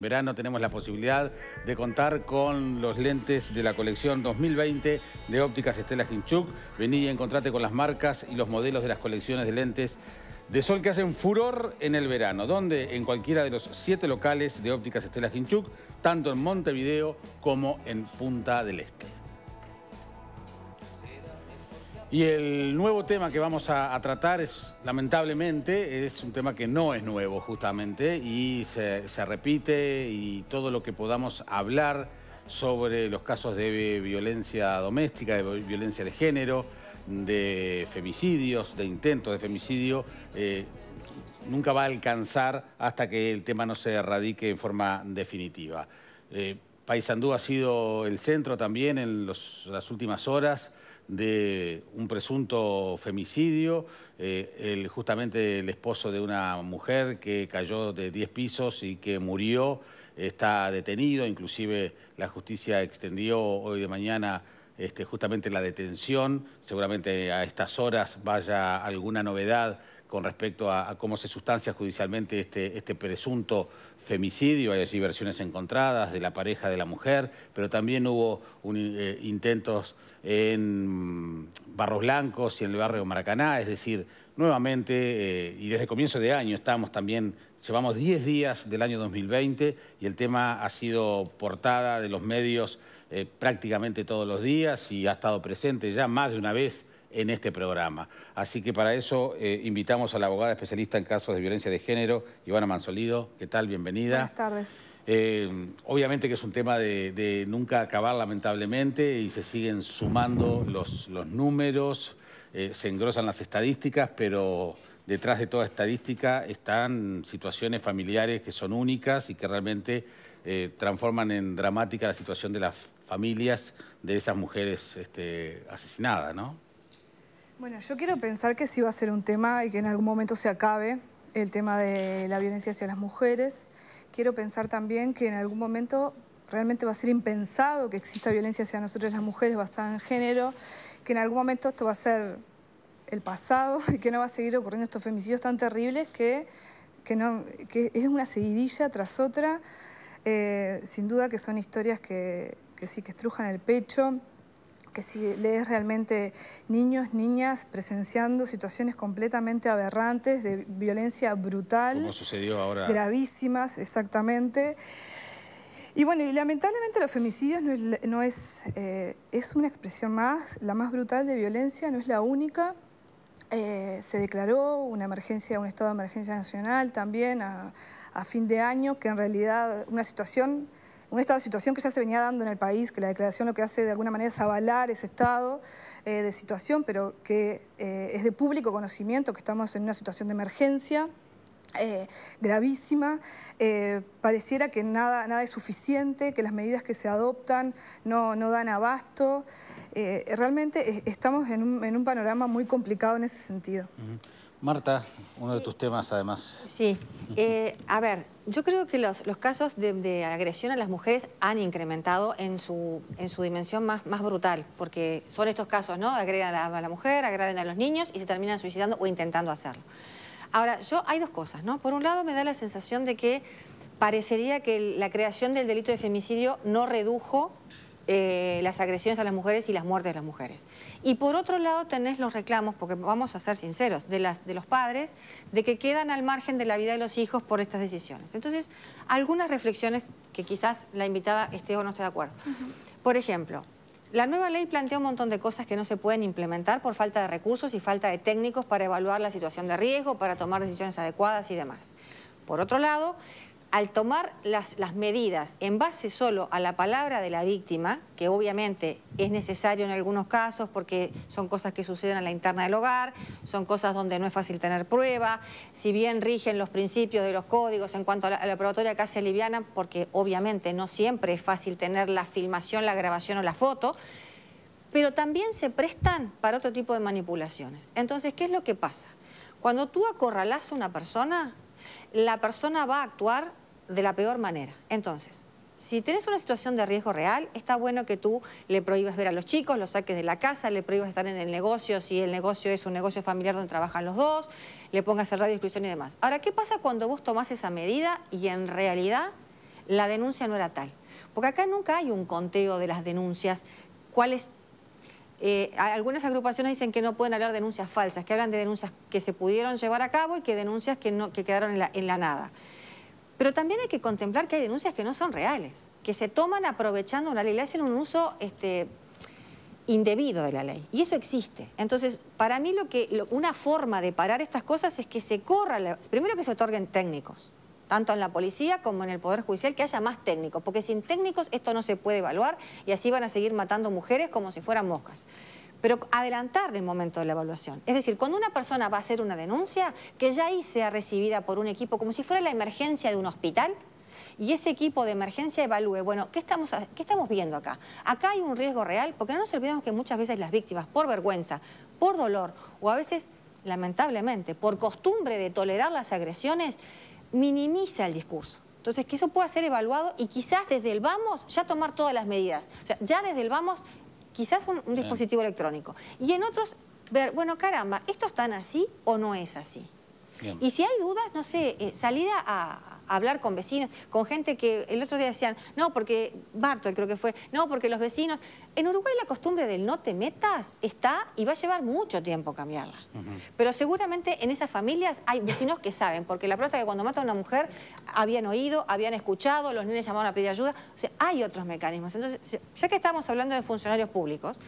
verano tenemos la posibilidad de contar con los lentes de la colección 2020 de ópticas Estela Hinchuk. Vení y encontrate con las marcas y los modelos de las colecciones de lentes de sol que hacen furor en el verano, donde en cualquiera de los siete locales de ópticas Estela Hinchuk, tanto en Montevideo como en Punta del Este. Y el nuevo tema que vamos a, tratar es, lamentablemente, es un tema que no es nuevo justamente y se, repite y todo lo que podamos hablar sobre los casos de violencia doméstica, de violencia de género, de femicidios, de intentos de femicidio, eh, nunca va a alcanzar hasta que el tema no se erradique en forma definitiva. Eh, Paysandú ha sido el centro también en las últimas horas de un presunto femicidio, eh, justamente el esposo de una mujer que cayó de 10 pisos y que murió, está detenido, inclusive la justicia extendió hoy de mañana este, justamente la detención, seguramente a estas horas vaya alguna novedad con respecto a, cómo se sustancia judicialmente este, este presunto femicidio, hay allí versiones encontradas de la pareja de la mujer, pero también hubo eh, intentos en Barros Blancos y en el barrio Maracaná, es decir, nuevamente, eh, y desde comienzo de año estamos también, llevamos 10 días del año 2020 y el tema ha sido portada de los medios eh, prácticamente todos los días y ha estado presente ya más de una vez en este programa. Así que para eso eh, invitamos a la abogada especialista en casos de violencia de género, Ivana Mansolido. ¿Qué tal? Bienvenida. Buenas tardes. Eh, obviamente que es un tema de, nunca acabar, lamentablemente, y se siguen sumando los, números, eh, se engrosan las estadísticas, pero detrás de toda estadística están situaciones familiares que son únicas y que realmente transforman en dramática la situación de las familias de esas mujeres este, asesinadas, ¿no? Bueno, yo quiero pensar que sí va a ser un tema y que en algún momento se acabe el tema de la violencia hacia las mujeres. Quiero pensar también que en algún momento realmente va a ser impensado que exista violencia hacia nosotros las mujeres basada en género, que en algún momento esto va a ser el pasado y que no va a seguir ocurriendo estos femicidios tan terribles que, que, no, que es una seguidilla tras otra. Eh, sin duda que son historias que, que sí, que estrujan el pecho que si lees realmente niños, niñas presenciando situaciones completamente aberrantes de violencia brutal. Como sucedió ahora. Gravísimas, exactamente. Y bueno, y lamentablemente los femicidios no es, eh, es, una expresión más, la más brutal de violencia, no es la única. Eh, se declaró una emergencia, un estado de emergencia nacional también a fin de año, que en realidad una situación un estado de situación que ya se venía dando en el país, que la declaración lo que hace de alguna manera es avalar ese estado eh, de situación, pero que eh, es de público conocimiento que estamos en una situación de emergencia. Eh, gravísima. pareciera que nada, nada es suficiente, que las medidas que se adoptan no, dan abasto. realmente estamos en un, panorama muy complicado en ese sentido. Marta, uno de tus temas además. Sí, eh, a ver, yo creo que los, los casos de, agresión a las mujeres han incrementado en su, en su dimensión más, brutal, porque son estos casos, ¿no? Agregan a la, mujer, agraden a los niños y se terminan suicidando o intentando hacerlo. Ahora, yo hay dos cosas, ¿no? Por un lado me da la sensación de que parecería que la creación del delito de femicidio no redujo eh, las agresiones a las mujeres y las muertes de las mujeres. Y por otro lado tenés los reclamos, porque vamos a ser sinceros, de, las, de los padres, de que quedan al margen de la vida de los hijos por estas decisiones. Entonces, algunas reflexiones que quizás la invitada esté o no esté de acuerdo. Por ejemplo, la nueva ley plantea un montón de cosas que no se pueden implementar por falta de recursos y falta de técnicos para evaluar la situación de riesgo, para tomar decisiones adecuadas y demás. Por otro lado, al tomar las, medidas en base solo a la palabra de la víctima, que obviamente es necesario en algunos casos porque son cosas que suceden a la interna del hogar, son cosas donde no es fácil tener prueba, si bien rigen los principios de los códigos en cuanto a la, probatoria casi porque obviamente no siempre es fácil tener la filmación, la grabación o la foto, pero también se prestan para otro tipo de manipulaciones. Entonces, ¿qué es lo que pasa? Cuando tú acorralas a una persona, la persona va a actuar de la peor manera. Entonces, si tienes una situación de riesgo real, está bueno que tú le prohíbas ver a los chicos, los saques de la casa, le prohíbas estar en el negocio, si el negocio es un negocio familiar donde trabajan los dos, le pongas el radio exclusión y demás. Ahora, ¿qué pasa cuando vos tomás esa medida y en realidad la denuncia no era tal? Porque acá nunca hay un conteo de las denuncias, cuáles... Eh, algunas agrupaciones dicen que no pueden hablar de denuncias falsas, que hablan de denuncias que se pudieron llevar a cabo y que denuncias que, no, quedaron en la, en la nada. Pero también hay que contemplar que hay denuncias que no son reales, que se toman aprovechando una ley, le hacen un uso este, indebido de la ley. Y eso existe. Entonces, para mí lo que una forma de parar estas cosas es que se corra, la, primero que se otorguen técnicos, tanto en la policía como en el Poder Judicial, que haya más técnicos, porque sin técnicos esto no se puede evaluar y así van a seguir matando mujeres como si fueran moscas pero adelantar el momento de la evaluación. Es decir, cuando una persona va a hacer una denuncia, que ya ahí sea recibida por un equipo, como si fuera la emergencia de un hospital, y ese equipo de emergencia evalúe, bueno, ¿qué estamos, ¿qué estamos viendo acá? Acá hay un riesgo real, porque no nos olvidemos que muchas veces las víctimas, por vergüenza, por dolor, o a veces, lamentablemente, por costumbre de tolerar las agresiones, minimiza el discurso. Entonces, que eso pueda ser evaluado y quizás desde el vamos ya tomar todas las medidas. O sea, ya desde el vamos quizás un, dispositivo electrónico. Y en otros, ver, bueno, caramba, ¿esto es tan así o no es así? Y si hay dudas, no sé, eh, salir a hablar con vecinos, con gente que el otro día decían, no, porque Bartol creo que fue, no, porque los vecinos... En Uruguay la costumbre del no te metas está y va a llevar mucho tiempo cambiarla. Pero seguramente en esas familias hay vecinos que saben, porque la es que cuando mata a una mujer habían oído, habían escuchado, los niños llamaron a pedir ayuda. O sea, hay otros mecanismos. Entonces, ya que estamos hablando de funcionarios públicos,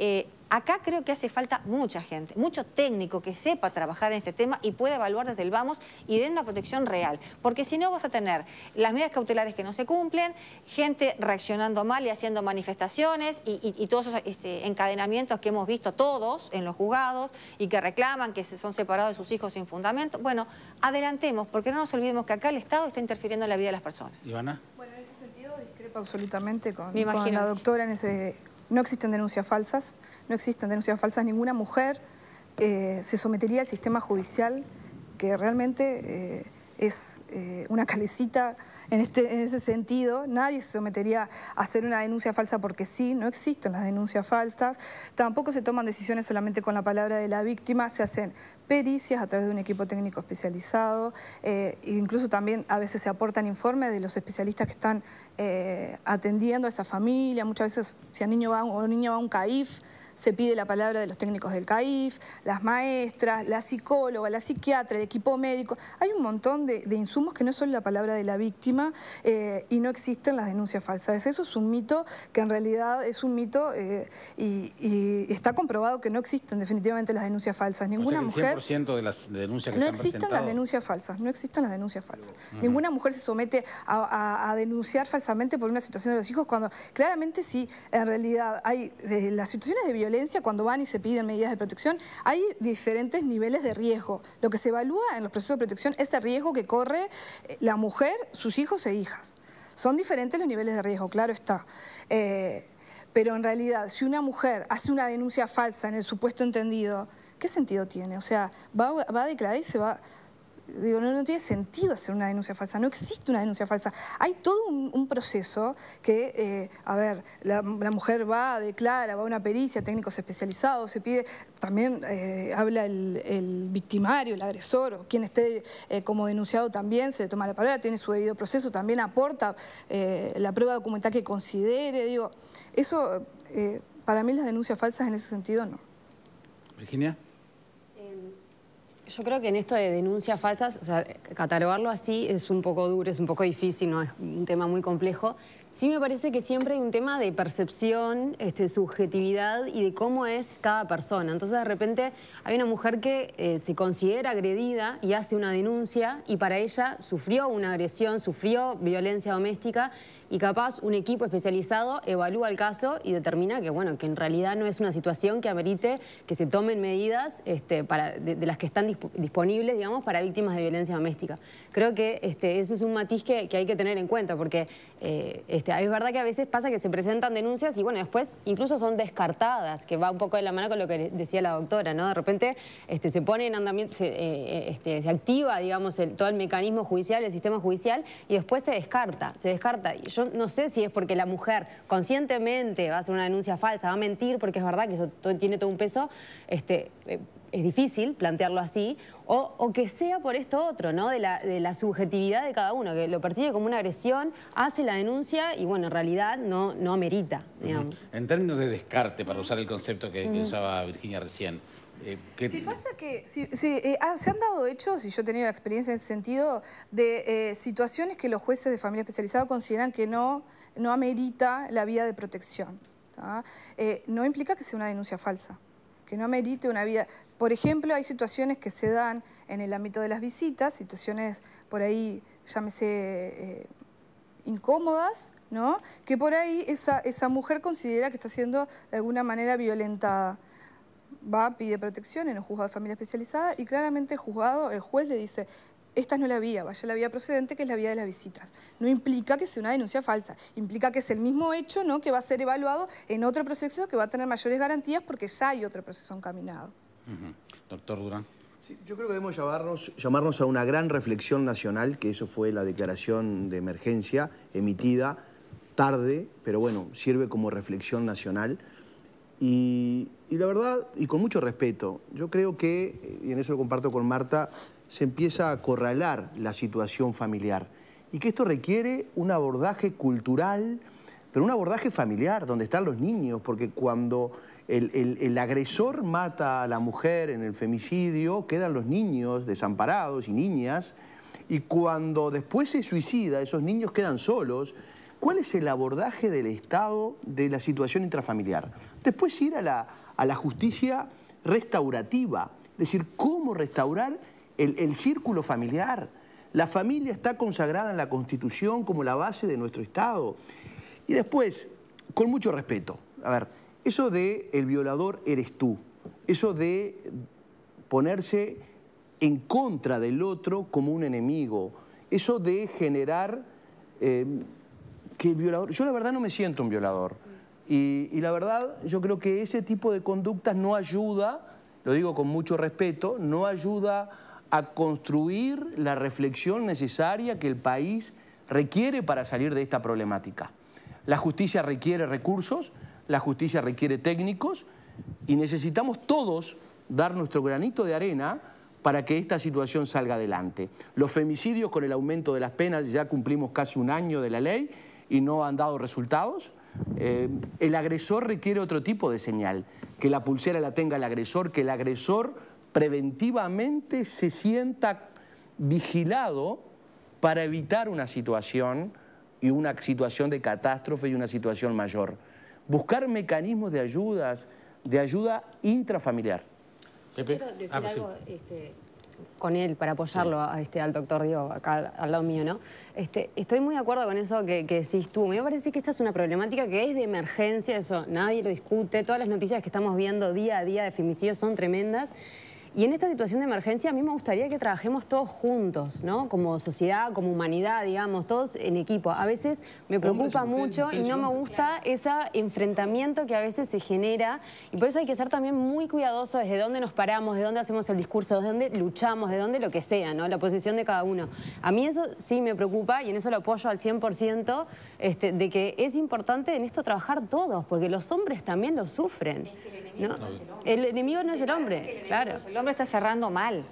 eh, acá creo que hace falta mucha gente, mucho técnico que sepa trabajar en este tema y pueda evaluar desde el vamos y den una protección real. Porque si no vas a tener las medidas cautelares que no se cumplen, gente reaccionando mal y haciendo manifestaciones y, todos esos este, encadenamientos que hemos visto todos en los juzgados y que reclaman que son separados de sus hijos sin fundamento. Bueno, adelantemos, porque no nos olvidemos que acá el Estado está interfiriendo en la vida de las personas. Ivana. Bueno, en ese sentido discrepo absolutamente con la doctora en ese no existen denuncias falsas, no existen denuncias falsas. Ninguna mujer eh, se sometería al sistema judicial que realmente eh, es eh, una calecita este, en, ese sentido. Nadie se sometería a hacer una denuncia falsa porque sí, no existen las denuncias falsas. Tampoco se toman decisiones solamente con la palabra de la víctima, se hacen pericias a través de un equipo técnico especializado, eh, incluso también a veces se aportan informes de los especialistas que están eh, atendiendo a esa familia, muchas veces si a niño va, o niño va a un CAIF, se pide la palabra de los técnicos del CAIF, las maestras, la psicóloga, la psiquiatra, el equipo médico. Hay un montón de, insumos que no son la palabra de la víctima eh, y no existen las denuncias falsas. Eso es un mito que en realidad es un mito eh, y, está comprobado que no existen definitivamente las denuncias falsas. Ninguna o el 100 de las denuncias que se han existen las denuncias falsas, no existen las denuncias falsas. Ninguna mujer se somete a, denunciar falsamente por una situación de los hijos cuando claramente sí, en realidad hay eh, las situaciones de violencia cuando van y se piden medidas de protección, hay diferentes niveles de riesgo. Lo que se evalúa en los procesos de protección es el riesgo que corre eh, la mujer, sus hijos e hijas. Son diferentes los niveles de riesgo, claro está. Eh, pero en realidad, si una mujer hace una denuncia falsa en el supuesto entendido, ¿qué sentido tiene? O sea, va, va a declarar y se va, digo, no, tiene sentido hacer una denuncia falsa, no existe una denuncia falsa. Hay todo un, proceso que, eh, a ver, la, mujer va, declara, va a una pericia, técnicos especializados, se pide, también eh, habla el, victimario, el agresor, o quien esté eh, como denunciado también, se le toma la palabra, tiene su debido proceso, también aporta la prueba documental que considere, digo, eso, para mí las denuncias falsas en ese sentido no. Virginia yo creo que en esto de denuncias falsas, o sea, catalogarlo así es un poco duro, es un poco difícil, no es un tema muy complejo, Sí me parece que siempre hay un tema de percepción, este, subjetividad y de cómo es cada persona. Entonces de repente hay una mujer que eh, se considera agredida y hace una denuncia y para ella sufrió una agresión, sufrió violencia doméstica y capaz un equipo especializado evalúa el caso y determina que bueno que en realidad no es una situación que amerite que se tomen medidas este, de, las que están disponibles digamos para víctimas de violencia doméstica. Creo que este, es un matiz que, hay que tener en cuenta porque... Eh, este, es verdad que a veces pasa que se presentan denuncias y bueno, después incluso son descartadas, que va un poco de la mano con lo que decía la doctora, ¿no? De repente este, se pone en andamiento, eh, eh, este, se, activa, digamos, todo el mecanismo judicial, el sistema judicial, y después se descarta, se descarta. Yo no sé si es porque la mujer conscientemente va a hacer una denuncia falsa, va a mentir, porque es verdad que eso tiene todo un peso, este, eh, es difícil plantearlo así, o, que sea por esto otro, ¿no? De la, subjetividad de cada uno, que lo percibe como una agresión, hace la denuncia y, bueno, en realidad no, amerita, En términos de descarte, para usar el concepto que, usaba Virginia recién, eh, Si pasa que eh, ah, se han dado hechos, y yo he tenido experiencia en ese sentido, de eh, situaciones que los jueces de familia especializada consideran que no, no amerita la vía de protección. no implica que sea una denuncia falsa que no merite una vida. Por ejemplo, hay situaciones que se dan en el ámbito de las visitas, situaciones por ahí, llámese, eh, incómodas, ¿no? Que por ahí esa, esa mujer considera que está siendo de alguna manera violentada va, pide protección en un juzgado de familia especializada y claramente el juzgado, el juez le dice, esta no es la vía, vaya la vía procedente, que es la vía de las visitas. No implica que sea una denuncia falsa, implica que es el mismo hecho ¿no? que va a ser evaluado en otro proceso que va a tener mayores garantías porque ya hay otro proceso encaminado. Doctor Durán. yo creo que debemos llamarnos, llamarnos a una gran reflexión nacional, que eso fue la declaración de emergencia emitida tarde, pero bueno, sirve como reflexión nacional. Y, y la verdad, y con mucho respeto, yo creo que, eh, y en eso lo comparto con Marta, se empieza a acorralar la situación familiar y que esto requiere un abordaje cultural, pero un abordaje familiar, donde están los niños, porque cuando el, agresor mata a la mujer en el femicidio, quedan los niños desamparados y niñas, y cuando después se suicida, esos niños quedan solos. ¿Cuál es el abordaje del Estado de la situación intrafamiliar? Después ir a la, a la justicia restaurativa, es decir, cómo restaurar el, círculo familiar. La familia está consagrada en la Constitución como la base de nuestro Estado. Y después, con mucho respeto, a ver, eso de el violador eres tú, eso de ponerse en contra del otro como un enemigo, eso de generar em, que el violador... Yo la verdad no me siento un violador. y la verdad yo creo que ese tipo de conductas no ayuda, lo digo con mucho respeto, no ayuda a construir la reflexión necesaria que el país requiere para salir de esta problemática. La justicia requiere recursos, la justicia requiere técnicos y necesitamos todos dar nuestro granito de arena para que esta situación salga adelante. Los femicidios con el aumento de las penas, ya cumplimos casi un año de la ley y no han dado resultados. Eh, el agresor requiere otro tipo de señal, que la pulsera la tenga el agresor, que el agresor preventivamente se sienta vigilado para evitar una situación y una situación de catástrofe y una situación mayor. Buscar mecanismos de ayudas, de ayuda intrafamiliar. Ah, pues este, con él para apoyarlo este, al doctor Dio acá al lado mío, ¿no? Este, estoy muy de acuerdo con eso que, que, decís tú. Me parece que esta es una problemática que es de emergencia, eso nadie lo discute. Todas las noticias que estamos viendo día a día de femicidios son tremendas. Y en esta situación de emergencia a mí me gustaría que trabajemos todos juntos, ¿no? Como sociedad, como humanidad, digamos, todos en equipo. A veces me preocupa mucho y no me gusta ese enfrentamiento que a veces se genera. Y por eso hay que ser también muy cuidadosos desde dónde nos paramos, de dónde hacemos el discurso, de dónde luchamos, de dónde lo que sea, ¿no? La posición de cada uno. A mí eso sí me preocupa y en eso lo apoyo al 100%, este, de que es importante en esto trabajar todos, porque los hombres también lo sufren. Es el enemigo ¿no? es el hombre. El enemigo no es el hombre, claro hombre está cerrando mal,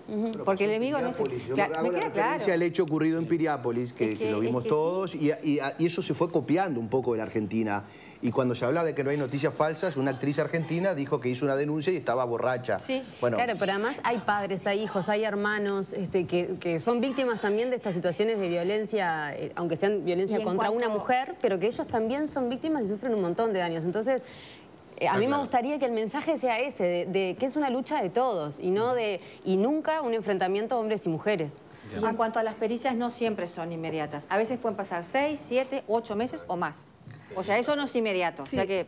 porque el enemigo no se... me queda referencia al hecho ocurrido en Piriápolis, que, lo vimos todos, y, eso se fue copiando un poco de la Argentina. Y cuando se habla de que no hay noticias falsas, una actriz argentina dijo que hizo una denuncia y estaba borracha. Sí, bueno. claro, pero además hay padres, hay hijos, hay hermanos este, que, que son víctimas también de estas situaciones de violencia, eh, aunque sean violencia contra una mujer, pero que ellos también son víctimas y sufren un montón de daños. Entonces, eh, a ah, mí me gustaría que el mensaje sea ese, de, que es una lucha de todos y no de y nunca un enfrentamiento hombres y mujeres. en cuanto a las pericias, no siempre son inmediatas. A veces pueden pasar seis, siete, ocho meses o más. O sea, eso no es inmediato. que,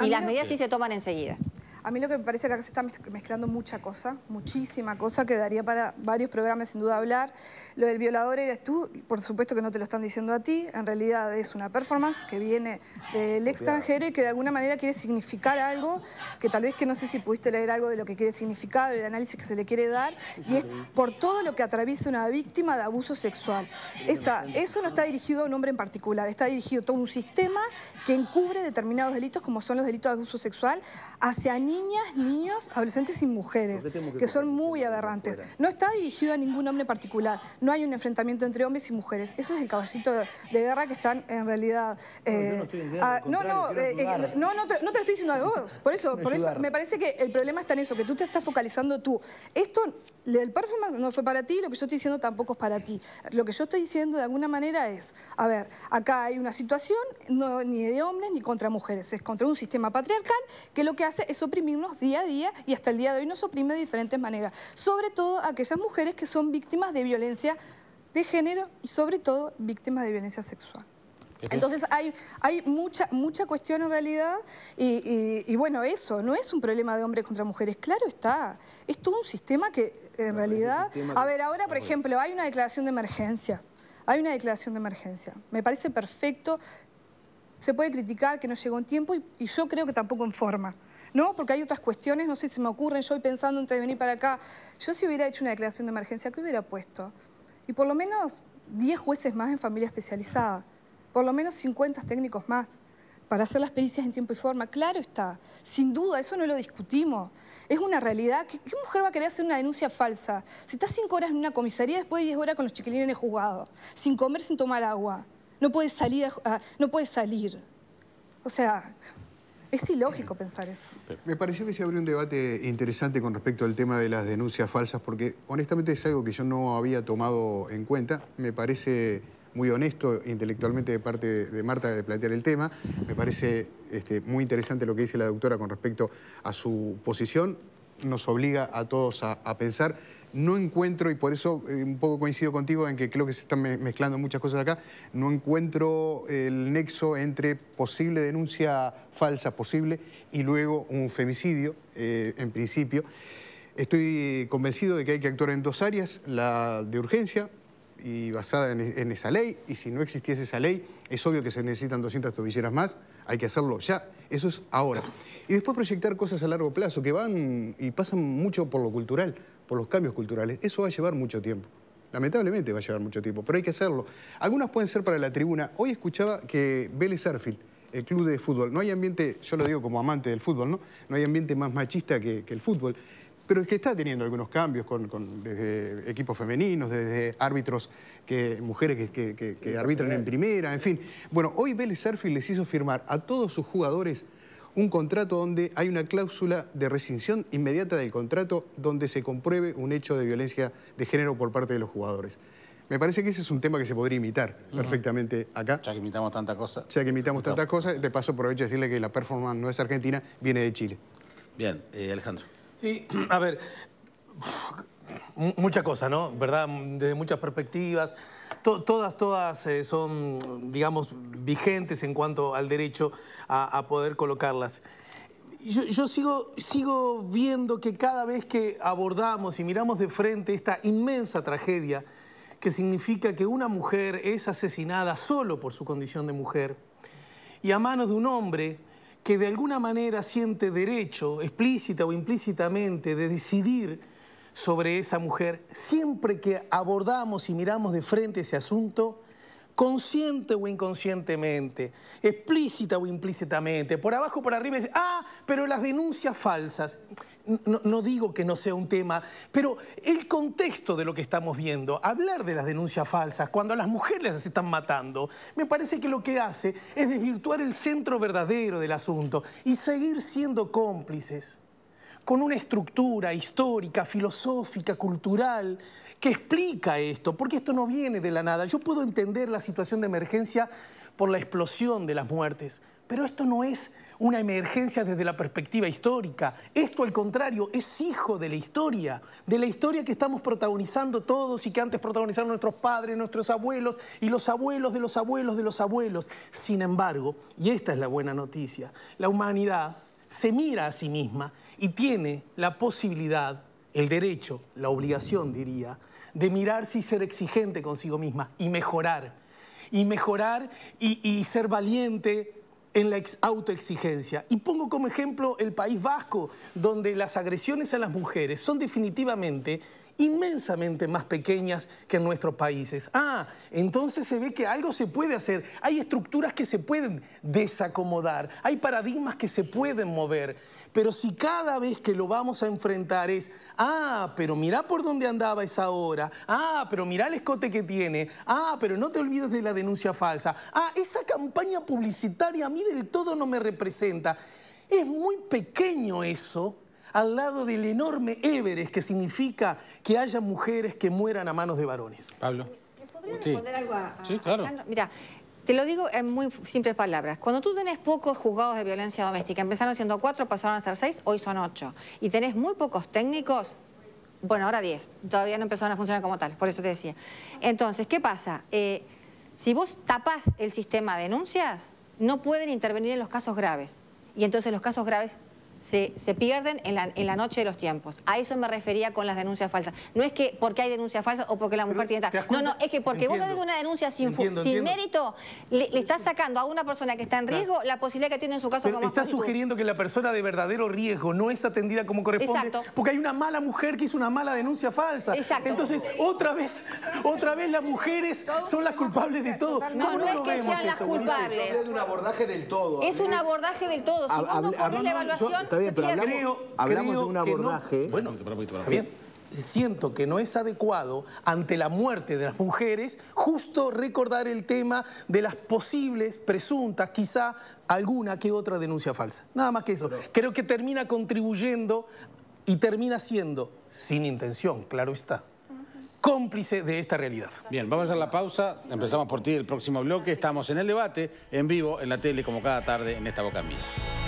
y las medidas sí se toman enseguida. A mí lo que me parece que acá se está mezclando mucha cosa, muchísima cosa que daría para varios programas sin duda hablar. Lo del violador eres tú, por supuesto que no te lo están diciendo a ti, en realidad es una performance que viene del extranjero y que de alguna manera quiere significar algo, que tal vez que no sé si pudiste leer algo de lo que quiere significar, el análisis que se le quiere dar, y es por todo lo que atraviesa una víctima de abuso sexual. Esa, eso no está dirigido a un hombre en particular, está dirigido a todo un sistema que encubre determinados delitos como son los delitos de abuso sexual hacia niñas, niños, adolescentes y mujeres, que, son muy aberrantes. No está dirigido a ningún hombre particular, no hay un enfrentamiento entre hombres y mujeres. Eso es el caballito de, guerra que están en realidad... no, eh, ah, no, no, eh, eh, no, te, lo estoy diciendo a vos. Por eso, por eso, me parece que el problema está en eso, que tú te estás focalizando tú. Esto, el performance no fue para ti, lo que yo estoy diciendo tampoco es para ti. Lo que yo estoy diciendo de alguna manera es, a ver, acá hay una situación ni de hombres ni contra mujeres, es contra un sistema patriarcal que lo que hace es oprimir día a día y hasta el día de hoy nos oprime de diferentes maneras. Sobre todo aquellas mujeres que son víctimas de violencia de género y sobre todo víctimas de violencia sexual. Entonces hay, hay mucha, mucha cuestión en realidad y, bueno, eso no es un problema de hombres contra mujeres, claro está, es todo un sistema que en realidad... A ver, ahora por ejemplo hay una declaración de emergencia, hay una declaración de emergencia, me parece perfecto, se puede criticar que no llegó en tiempo y yo creo que tampoco en forma. ¿no? Porque hay otras cuestiones, no sé si se me ocurren, yo hoy pensando antes de venir para acá, yo si hubiera hecho una declaración de emergencia, ¿qué hubiera puesto? Y por lo menos 10 jueces más en familia especializada, por lo menos 50 técnicos más para hacer las pericias en tiempo y forma. Claro está, sin duda, eso no lo discutimos. Es una realidad. ¿Qué, mujer va a querer hacer una denuncia falsa? Si estás cinco horas en una comisaría, después de 10 horas con los chiquilines en el juzgado, sin comer, sin tomar agua, no puedes salir, ah, no puedes salir. O sea, es ilógico pensar eso. Me pareció que se abrió un debate interesante con respecto al tema de las denuncias falsas, porque honestamente es algo que yo no había tomado en cuenta. Me parece muy honesto intelectualmente de parte de Marta de plantear el tema. Me parece este, muy interesante lo que dice la doctora con respecto a su posición. Nos obliga a todos a pensar no encuentro, y por eso eh, un poco coincido contigo en que creo que se están mezclando muchas cosas acá, no encuentro el nexo entre posible denuncia falsa, posible, y luego un femicidio, eh, en principio. Estoy eh, convencido de que hay que actuar en dos áreas, la de urgencia y basada en, e-, en esa ley, y si no existiese esa ley, es obvio que se necesitan 200 tobilleras más, hay que hacerlo ya, eso es ahora. Y después proyectar cosas a largo plazo, que van y pasan mucho por lo cultural, por los cambios culturales. Eso va a llevar mucho tiempo. Lamentablemente va a llevar mucho tiempo, pero hay que hacerlo. Algunas pueden ser para la tribuna. Hoy escuchaba que Vélez el club de fútbol, no hay ambiente, yo lo digo como amante del fútbol, ¿no? No hay ambiente más machista que, el fútbol pero es que está teniendo algunos cambios con, desde equipos femeninos, desde árbitros, que, mujeres que, arbitran en primera, en fin. Bueno, hoy Vélez Arfield les hizo firmar a todos sus jugadores un contrato donde hay una cláusula de rescisión inmediata del contrato donde se compruebe un hecho de violencia de género por parte de los jugadores. Me parece que ese es un tema que se podría imitar perfectamente acá. Ya que imitamos tantas cosas. Ya que imitamos tantas cosas, de paso aprovecho de decirle que la performance no es argentina, viene de Chile. Bien, eh, Alejandro. Sí, a ver, Muchas cosas, ¿no? ¿Verdad? Desde muchas perspectivas. todas, todas eh, son, digamos, vigentes en cuanto al derecho a, poder colocarlas. Yo, sigo, sigo viendo que cada vez que abordamos y miramos de frente esta inmensa tragedia que significa que una mujer es asesinada solo por su condición de mujer y a manos de un hombre que de alguna manera siente derecho, explícita o implícitamente, de decidir sobre esa mujer, siempre que abordamos y miramos de frente ese asunto, consciente o inconscientemente, explícita o implícitamente, por abajo o por arriba, dice, ah, pero las denuncias falsas. No, no, digo que no sea un tema, pero el contexto de lo que estamos viendo, hablar de las denuncias falsas, cuando a las mujeres las están matando, me parece que lo que hace es desvirtuar el centro verdadero del asunto y seguir siendo cómplices con una estructura histórica, filosófica, cultural, que explica esto, porque esto no viene de la nada. Yo puedo entender la situación de emergencia por la explosión de las muertes, pero esto no es una emergencia desde la perspectiva histórica. Esto, al contrario, es hijo de la historia, de la historia que estamos protagonizando todos y que antes protagonizaron nuestros padres, nuestros abuelos y los abuelos de los abuelos de los abuelos. Sin embargo, y esta es la buena noticia, la humanidad se mira a sí misma y tiene la posibilidad, el derecho, la obligación, diría, de mirarse y ser exigente consigo misma y mejorar. Y mejorar y, y ser valiente en la autoexigencia. Y pongo como ejemplo el País Vasco, donde las agresiones a las mujeres son definitivamente inmensamente más pequeñas que en nuestros países. Ah, entonces se ve que algo se puede hacer, hay estructuras que se pueden desacomodar, hay paradigmas que se pueden mover, pero si cada vez que lo vamos a enfrentar es, ah, pero mirá por dónde andaba esa hora, ah, pero mirá el escote que tiene, ah, pero no te olvides de la denuncia falsa, ah, esa campaña publicitaria a mí del todo no me representa. Es muy pequeño eso al lado del enorme Everest, que significa que haya mujeres que mueran a manos de varones. Pablo. ¿Podría responder algo a, claro. Mira, te lo digo en muy simples palabras. Cuando tú tenés pocos juzgados de violencia doméstica, empezaron siendo cuatro, pasaron a ser seis, hoy son ocho, y tenés muy pocos técnicos, bueno, ahora diez, todavía no empezaron a funcionar como tal, por eso te decía. Entonces, ¿qué pasa? Eh, si vos tapás el sistema de denuncias, no pueden intervenir en los casos graves. Y entonces los casos graves se, pierden en la, noche de los tiempos. A eso me refería con las denuncias falsas. No es que porque hay denuncias falsas o porque la mujer tiene... No, no, es que porque vos haces una denuncia sin, sin mérito, le, estás sacando a una persona que está en riesgo la posibilidad que tiene en su caso... Pero como está sugiriendo que la persona de verdadero riesgo no es atendida como corresponde. Porque hay una mala mujer que hizo una mala denuncia falsa. Exacto. Entonces, otra vez, otra vez las mujeres son las culpables de todo. No, no, es que sean las culpables. Es un abordaje del todo. Es un ¿eh? abordaje del todo. Si vos no la evaluación está bien, pero hablamos, de un abordaje... Bueno, está bien siento que no es adecuado ante la muerte de las mujeres justo recordar el tema de las posibles, presuntas, quizá alguna que otra denuncia falsa. Nada más que eso. Creo que termina contribuyendo y termina siendo, sin intención, claro está, cómplice de esta realidad. Bien, vamos a la pausa. Empezamos por ti el próximo bloque. Estamos en el debate, en vivo, en la tele, como cada tarde, en esta Boca Mía.